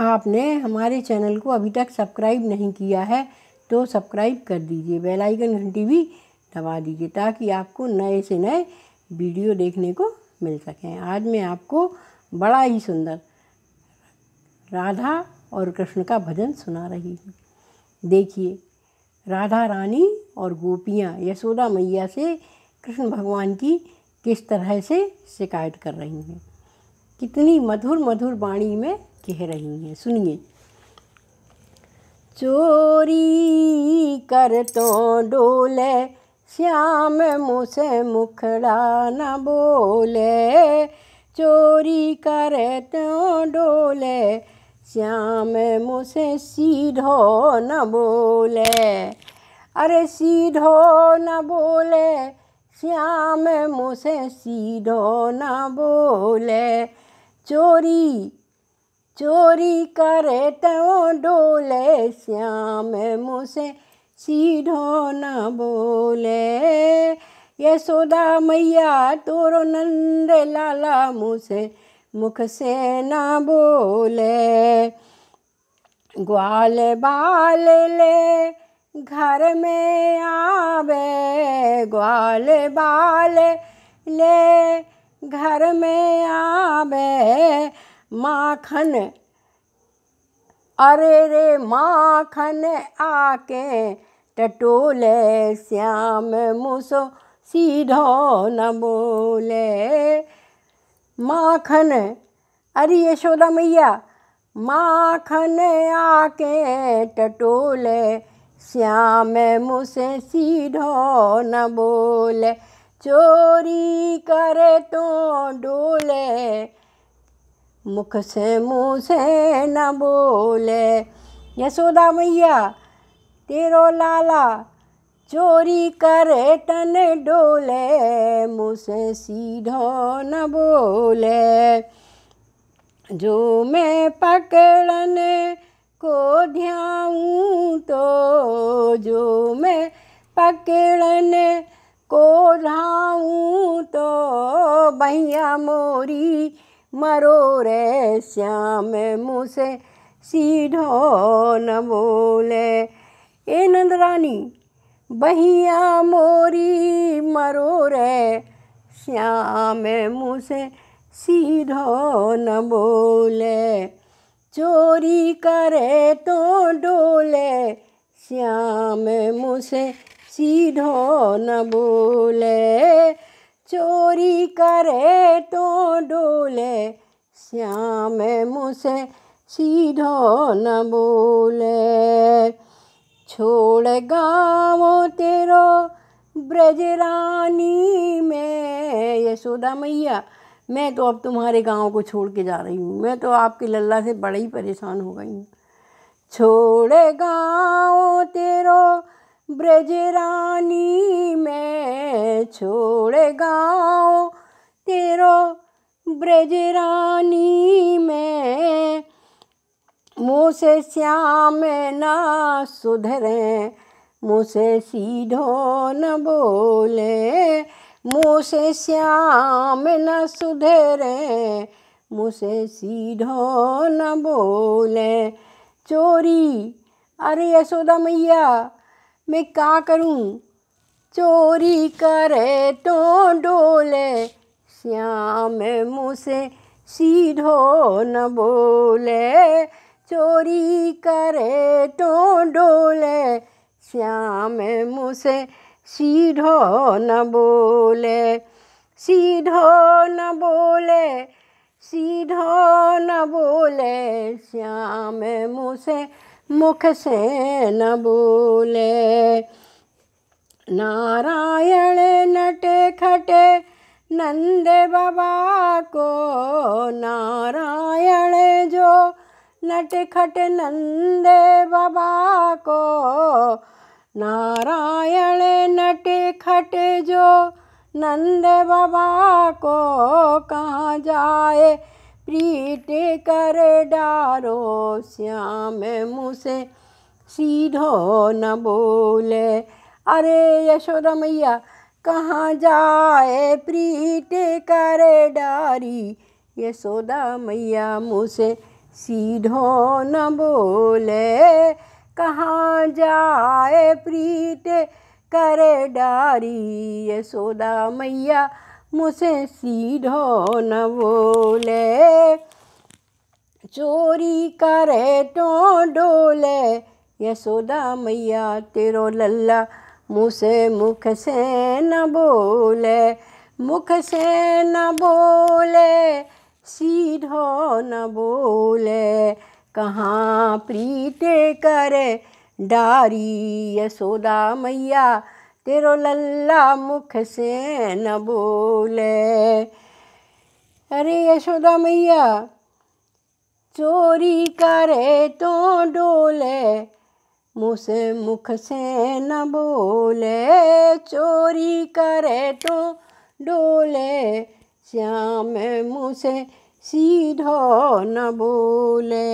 आपने हमारे चैनल को अभी तक सब्सक्राइब नहीं किया है तो सब्सक्राइब कर दीजिए बेल आइकन घंटी भी दबा दीजिए ताकि आपको नए से नए वीडियो देखने को मिल सकें आज मैं आपको बड़ा ही सुंदर राधा और कृष्ण का भजन सुना रही हूँ देखिए राधा रानी और गोपियाँ यशोदा मैया से कृष्ण भगवान की किस तरह से शिकायत कर रही हैं कितनी मधुर मधुर वाणी में कह रही हैं सुनिए चोरी कर तो डोले श्याम मुसे मुखड़ा न बोले चोरी कर तो डोले श्याम मुसे सीधो न बोले अरे सीधो न बोले श्याम मुसे सीधो न बोले चोरी चोरी करे तो डोले श्याम मुसे सीधो न बोले यशोदा मैया तोरो नंद लाला मुसे मुख से न बोले ग्वाल बाल ले घर में आवे ग्वाल बाल ले घर में आवे माखन अरे रे माखन आके टटोले श्याम मुसो सीधो न बोले माखन अरे यशोदा मैया माखन आके टटोले श्याम मुसे सीधो न बोले चोरी करे तो डोले मुख से मुँह से न बोले यशोदा मैया तेरो लाला चोरी करे तन डोले मुँह से सीधो न बोले जो मैं पकड़ने को ध्याऊँ तो जो मैं पकड़ने को धाऊँ तो भैया मोरी मरो रे श्याम मुझसे सीधो न बोले ए नंद रानी बहिया मोरी मरो रे श्याम मुझसे सीधो न बोले चोरी करे तो डोले श्याम मुझसे सीधो न बोले चोरी करे तो डोले श्याम मुझसे सीधो न बोले छोड़ गाँव तेरो ब्रजरानी में यशोदा मैया मैं तो अब तुम्हारे गांव को छोड़ के जा रही हूँ मैं तो आपके लल्ला से बड़ा ही परेशान हो गई हूँ छोड़ गाँव तेरो ब्रजरानी में छोड़ ब्रजरानी में मुँह से श्याम ना सुधरे मुँह से सीधो न बोले मुँह से श्याम न सुधरे मुँह से सीधो न बोले चोरी अरे यशोदा मैया मैं क्या करूँ चोरी करे तो डोले श्याम मुसे सीधो न बोले चोरी करे तो डोले श्याम मुसे सीधो न बोले सीधो न बोले सीधो न बोले श्याम मुसे मुख से न बोले नारायण नटे खटे नंद बाबा को नारायण जो नटखट नंद बाबा को नारायण नटखट जो नंद बाबा को कहाँ जाए प्रीत कर डारो श्याम मुसे सीधो न बोले अरे यशोदा मैया कहाँ जाए प्रीत कर डारी सोदा मैया मुझसे सीधो न बोले कहाँ जाए प्रीत कर डारी सोदा मैया मुझसे सीधो न बोले चोरी करे तो डोले यशोदा मैया तेरो लल्ला मुँह से मुख से न बोले मुख से न बोले सीधो न बोले कहाँ प्रीते करे डारी यशोदा मैया तेरो लल्ला मुख से न बोले अरे यशोदा मैया चोरी करे तो डोले मुझसे मुख से न बोले चोरी करे तो डोले श्याम मुसे सीधो न बोले